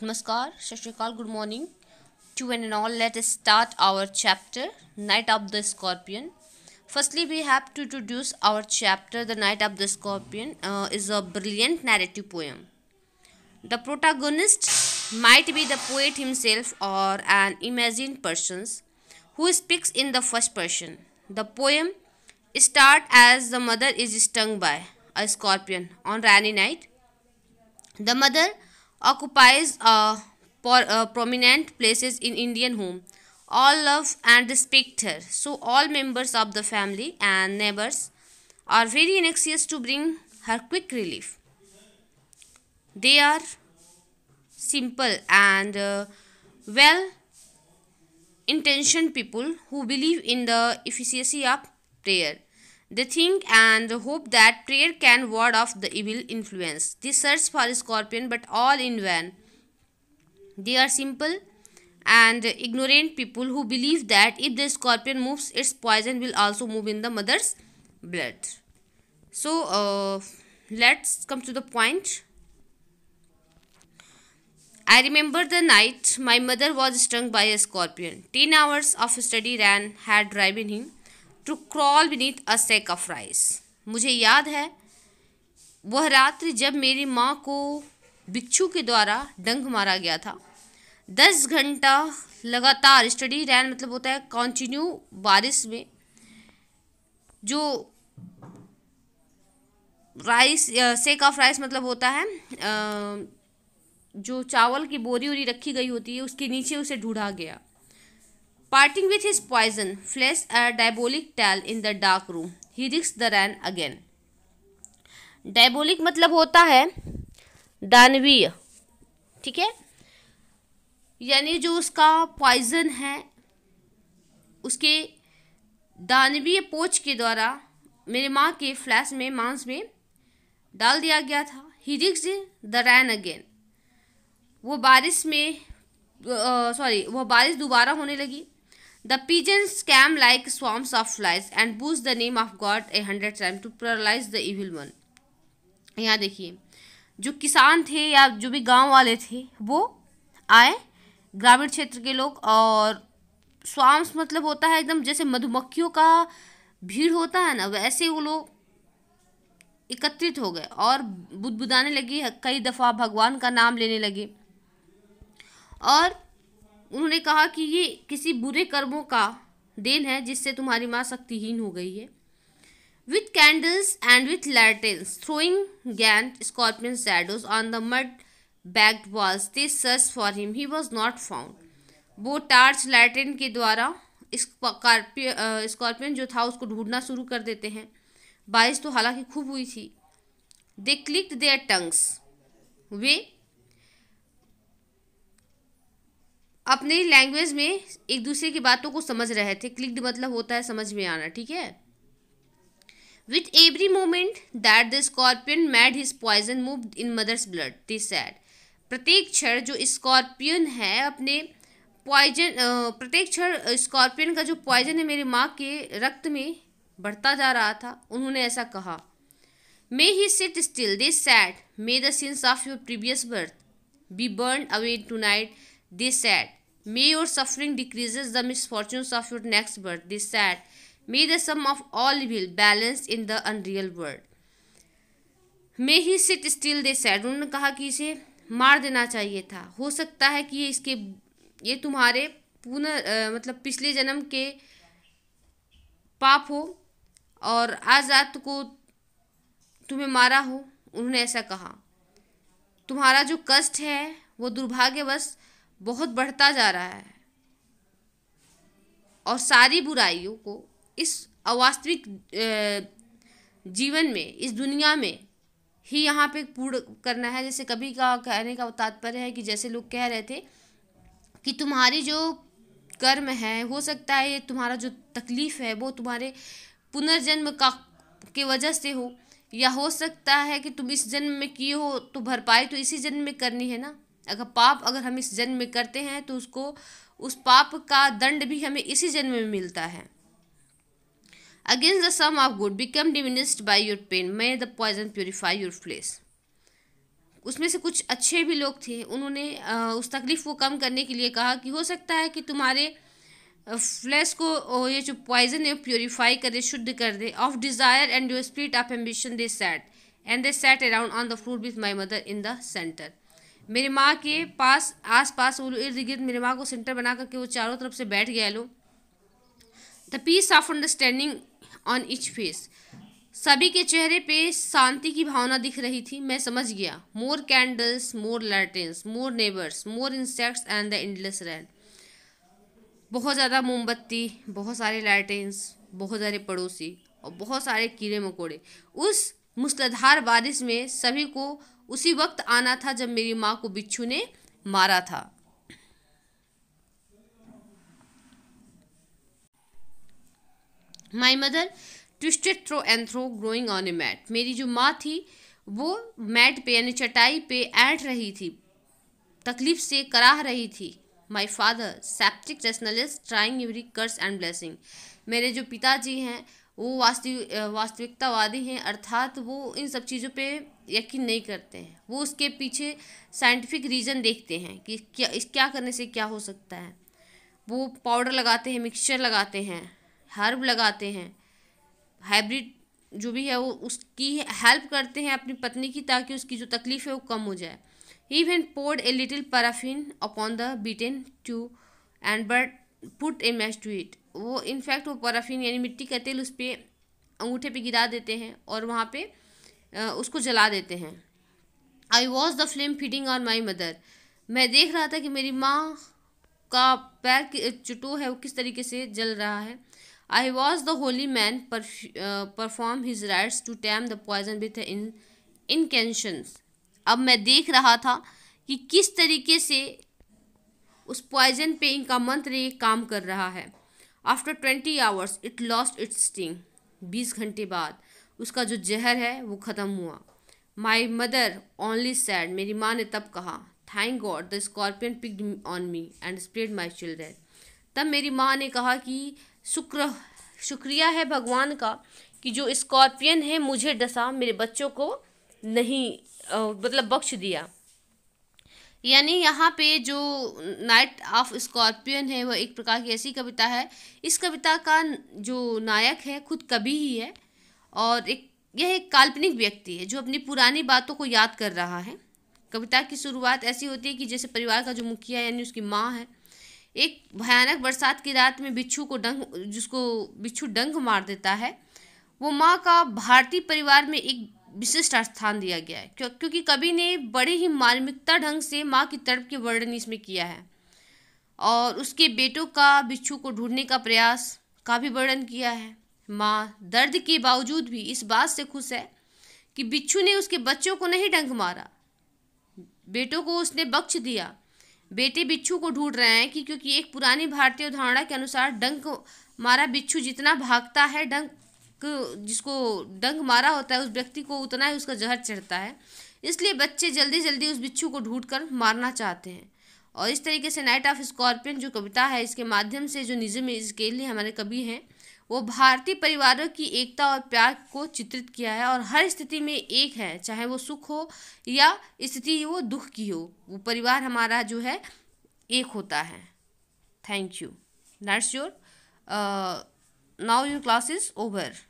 Namaskar, good morning to and all. Let us start our chapter, Night of the Scorpion. Firstly, we have to introduce our chapter, The Night of the Scorpion, uh, is a brilliant narrative poem. The protagonist might be the poet himself or an imagined person who speaks in the first person. The poem starts as the mother is stung by a scorpion on rainy night. The mother occupies a, a prominent places in Indian home. All love and respect her. So all members of the family and neighbors are very anxious to bring her quick relief. They are simple and uh, well intentioned people who believe in the efficacy of prayer. They think and hope that prayer can ward off the evil influence. They search for a scorpion, but all in vain. They are simple and ignorant people who believe that if the scorpion moves, its poison will also move in the mother's blood. So, uh, let's come to the point. I remember the night my mother was stung by a scorpion. Ten hours of study ran had driven him to crawl beneath a sack of rice मुझे याद है वह रात्रि जब मेरी माँ को बिच्छू के द्वारा डंग मारा गया था दस घंटा लगातार स्टडी रैन मतलब होता है कॉन्टिन्यू बारिश में जो राइस सेक ऑफ राइस मतलब होता है जो चावल की बोरी उरी रखी गई होती है उसके नीचे उसे ढूंढा गया parting with his poison flash a diabolic tail in the dark room He risks the run again. Diabolic मतलब होता है दानवीय ठीक है यानी जो उसका पॉइजन है उसके दानवीय पोच के द्वारा मेरे माँ के फ्लैश में मांस में डाल दिया गया था ही रिक्स द रैन अगेन वो बारिश में सॉरी वह बारिश दोबारा होने लगी The pigeons scam like swarms of flies and boost the name of God a hundred times to paralyze the evil one. यहाँ देखिए जो किसान थे या जो भी गांव वाले थे वो आए ग्रामीण क्षेत्र के लोग और स्वाम्स मतलब होता है एकदम जैसे मधुमक्खियों का भीड़ होता है ना वैसे वो लोग एकत्रित हो गए और बुदबुदाने लगे कई दफ़ा भगवान का नाम लेने लगे और उन्होंने कहा कि ये किसी बुरे कर्मों का देन है जिससे तुम्हारी माँ शक्तिहीन हो गई है with candles and with lanterns throwing गैन scorpion shadows on the mud baked walls they search for him he was not found वो टार्च लैटिन के द्वारा स्कॉर्पियो स्कॉर्पियन uh, जो था उसको ढूंढना शुरू कर देते हैं बारिश तो हालांकि खूब हुई थी दे क्लिक देयर टंग्स वे अपने लैंग्वेज में एक दूसरे की बातों को समझ रहे थे क्लिक्ड मतलब होता है समझ में आना ठीक है with every moment that the scorpion made his poison move in mother's blood this said प्रत्येक क्षण जो स्कॉर्पियन है अपने पॉइजन प्रत्येक क्षण स्कॉर्पियन का जो पॉइजन है मेरी माँ के रक्त में बढ़ता जा रहा था उन्होंने ऐसा कहा may he sit still this said may the sins of your previous birth be burn away tonight this said may your suffering decreases the misfortune of your next birth this said may the sum of all evil balance in the unreal world may he sit still they said उन्होंने कहा कि इसे मार देना चाहिए था हो सकता है कि ये इसके ये तुम्हारे पुन मतलब पिछले जन्म के पाप हो और आज रात को तुम्हें मारा हो उन्होंने ऐसा कहा तुम्हारा जो कष्ट है वो दुर्भाग्यवश बहुत बढ़ता जा रहा है और सारी बुराइयों को इस अवास्तविक जीवन में इस दुनिया में ही यहाँ पे पूर्ण करना है जैसे कभी का कहने का तात्पर्य है कि जैसे लोग कह रहे थे कि तुम्हारी जो कर्म है हो सकता है ये तुम्हारा जो तकलीफ़ है वो तुम्हारे पुनर्जन्म का के वजह से हो या हो सकता है कि तुम इस जन्म में किए हो तो भरपाई तो इसी जन्म में करनी है ना अगर पाप अगर हम इस जन्म में करते हैं तो उसको उस पाप का दंड भी हमें इसी जन्म में मिलता है against the sum of good become diminished by your pain may the poison purify your flesh उसमें से कुछ अच्छे भी लोग थे उन्होंने उस तकलीफ़ को कम करने के लिए कहा कि हो सकता है कि तुम्हारे फ्लैश को ये जो पॉइजन है प्योरीफाई करे शुद्ध कर दे of desire and your spirit of ambition they said and they sat around on the fruit with my mother in the centre मेरी माँ के पास आस पास इर्द गिर्द मेरी माँ को सेंटर बना करके वो चारों तरफ से बैठ गया low the peace of understanding on each face सभी के चेहरे पे शांति की भावना दिख रही थी मैं समझ गया more candles more lanterns more neighbours more insects and the endless rain बहुत ज़्यादा मोमबत्ती बहुत सारे लाइटेंस बहुत सारे पड़ोसी और बहुत सारे कीड़े मकोड़े उस मूसलाधार बारिश में सभी को उसी वक्त आना था जब मेरी माँ को बिच्छू ने मारा था my mother twisted through and through groaning on a mat मेरी जो माँ थी वो मैट पे यानी चटाई पे ऐट रही थी तकलीफ से कराह रही थी my father sceptic rationalist trying every curse and blessing मेरे जो पिताजी हैं वो वास्तविक वास्तविकतावादी हैं अर्थात वो इन सब चीज़ों पे यकीन नहीं करते हैं वो उसके पीछे साइंटिफिक रीज़न देखते हैं कि क्या इस क्या करने से क्या हो सकता है वो पाउडर लगाते हैं मिक्सचर लगाते हैं हर्ब लगाते हैं हाइब्रिड जो भी है वो उसकी हेल्प करते हैं अपनी पत्नी की ताकि उसकी जो तकलीफ़ है वो कम हो जाए even poured a little paraffin upon the bitten toe and but put a match to it वो इनफैक्ट वो पराफिन यानी मिट्टी का तेल उस पर अंगूठे पे गिरा देते हैं और वहाँ पे उसको जला देते हैं I watched the flame feeding on my mother मैं देख रहा था कि मेरी माँ का पैर चुटो है वो किस तरीके से जल रहा है I watched the holy man perform his rites to tame the poison with an incantations अब मैं देख रहा था कि किस तरीके से उस पॉइजन पे इनका मंत्र ये काम कर रहा है after twenty hours it lost its sting बीस घंटे बाद उसका जो जहर है वो ख़त्म हुआ माई मदर ओनली सैड मेरी माँ ने तब कहा thank God the scorpion pick on me and spared my children तब मेरी माँ ने कहा कि शुक्र शुक्रिया है भगवान का कि जो स्कॉर्पियन है मुझे डसा मेरे बच्चों को नहीं मतलब बख्श दिया यानी यहाँ पे जो नाइट ऑफ स्कॉर्पियन है वह एक प्रकार की ऐसी कविता है इस कविता का जो नायक है खुद कवि ही है और एक यह एक काल्पनिक व्यक्ति है जो अपनी पुरानी बातों को याद कर रहा है कविता की शुरुआत ऐसी होती है कि जैसे परिवार का जो मुखिया यानी उसकी माँ है एक भयानक बरसात की रात में बिच्छू को डंग जिसको बिच्छू डंग मार देता है वो माँ का भारतीय परिवार में एक विशिष्ट स्थान दिया गया है क्यों क्योंकि कवि ने बड़े ही मार्मिकता ढंग से माँ की तड़प के वर्णन इसमें किया है और उसके बेटों का बिच्छू को ढूंढने का प्रयास का भी वर्णन किया है माँ दर्द के बावजूद भी इस बात से खुश है कि बिच्छू ने उसके बच्चों को नहीं डंक मारा बेटों को उसने बख्श दिया बेटे बिच्छू को ढूंढ रहे हैं कि क्योंकि एक पुरानी भारतीय उदाहरणा के अनुसार डंक मारा बिच्छू जितना भागता है डंक जिसको डंग मारा होता है उस व्यक्ति को उतना ही उसका जहर चढ़ता है इसलिए बच्चे जल्दी जल्दी उस बिच्छू को ढूंढ कर मारना चाहते हैं और इस तरीके से नाइट ऑफ स्कॉर्पियन जो कविता है इसके माध्यम से जो निज़म इसके लिए हमारे कवि हैं वो भारतीय परिवारों की एकता और प्यार को चित्रित किया है और हर स्थिति में एक है चाहे वो सुख हो या स्थिति वो दुख की हो वो परिवार हमारा जो है एक होता है thank you that's your now your class is over